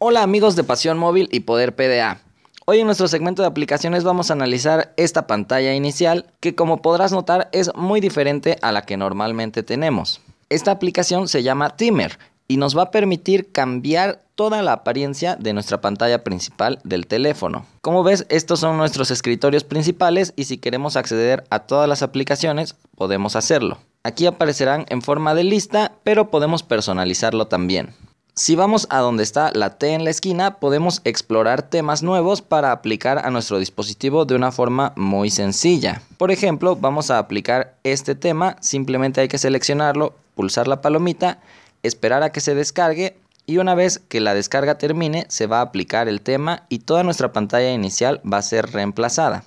Hola amigos de Pasión Móvil y Poder PDA. Hoy en nuestro segmento de aplicaciones vamos a analizar esta pantalla inicial que como podrás notar es muy diferente a la que normalmente tenemos. Esta aplicación se llama Timer y nos va a permitir cambiar toda la apariencia de nuestra pantalla principal del teléfono. Como ves, estos son nuestros escritorios principales y si queremos acceder a todas las aplicaciones podemos hacerlo. Aquí aparecerán en forma de lista, pero podemos personalizarlo también. Si vamos a donde está la T en la esquina, podemos explorar temas nuevos para aplicar a nuestro dispositivo de una forma muy sencilla. Por ejemplo, vamos a aplicar este tema, simplemente hay que seleccionarlo, pulsar la palomita, esperar a que se descargue y una vez que la descarga termine se va a aplicar el tema y toda nuestra pantalla inicial va a ser reemplazada.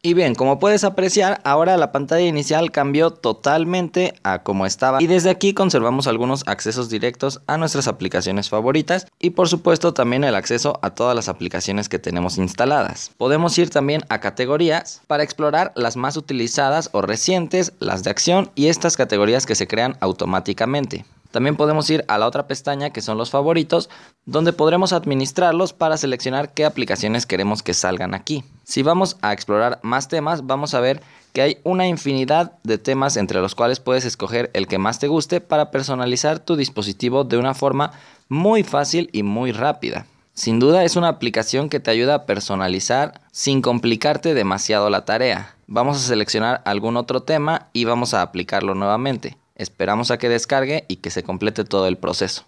Y bien, como puedes apreciar, ahora la pantalla inicial cambió totalmente a como estaba y desde aquí conservamos algunos accesos directos a nuestras aplicaciones favoritas y por supuesto también el acceso a todas las aplicaciones que tenemos instaladas. Podemos ir también a categorías para explorar las más utilizadas o recientes, las de acción y estas categorías que se crean automáticamente. También podemos ir a la otra pestaña que son los favoritos, donde podremos administrarlos para seleccionar qué aplicaciones queremos que salgan aquí. Si vamos a explorar más temas, vamos a ver que hay una infinidad de temas entre los cuales puedes escoger el que más te guste para personalizar tu dispositivo de una forma muy fácil y muy rápida. Sin duda es una aplicación que te ayuda a personalizar sin complicarte demasiado la tarea. Vamos a seleccionar algún otro tema y vamos a aplicarlo nuevamente. Esperamos a que descargue y que se complete todo el proceso.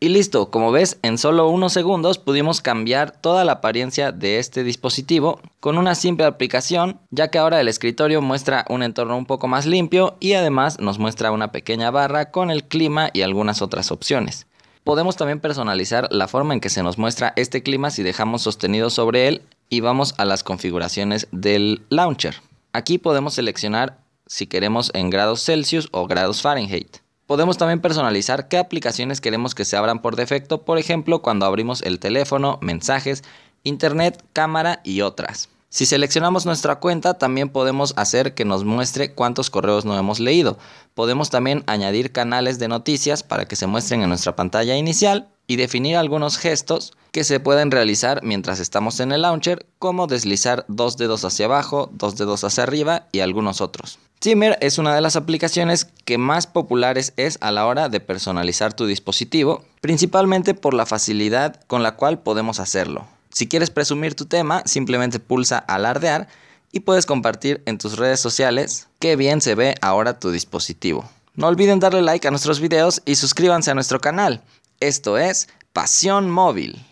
Y listo, como ves, en solo unos segundos pudimos cambiar toda la apariencia de este dispositivo con una simple aplicación, ya que ahora el escritorio muestra un entorno un poco más limpio y además nos muestra una pequeña barra con el clima y algunas otras opciones. Podemos también personalizar la forma en que se nos muestra este clima si dejamos sostenido sobre él y vamos a las configuraciones del launcher. Aquí podemos seleccionar si queremos en grados Celsius o grados Fahrenheit. Podemos también personalizar qué aplicaciones queremos que se abran por defecto, por ejemplo cuando abrimos el teléfono, mensajes, internet, cámara y otras. Si seleccionamos nuestra cuenta, también podemos hacer que nos muestre cuántos correos no hemos leído. Podemos también añadir canales de noticias para que se muestren en nuestra pantalla inicial y definir algunos gestos que se pueden realizar mientras estamos en el launcher, como deslizar dos dedos hacia abajo, dos dedos hacia arriba y algunos otros. Timmer es una de las aplicaciones que más populares es a la hora de personalizar tu dispositivo, principalmente por la facilidad con la cual podemos hacerlo. Si quieres presumir tu tema, simplemente pulsa alardear y puedes compartir en tus redes sociales qué bien se ve ahora tu dispositivo. No olviden darle like a nuestros videos y suscríbanse a nuestro canal. Esto es Pasión Móvil.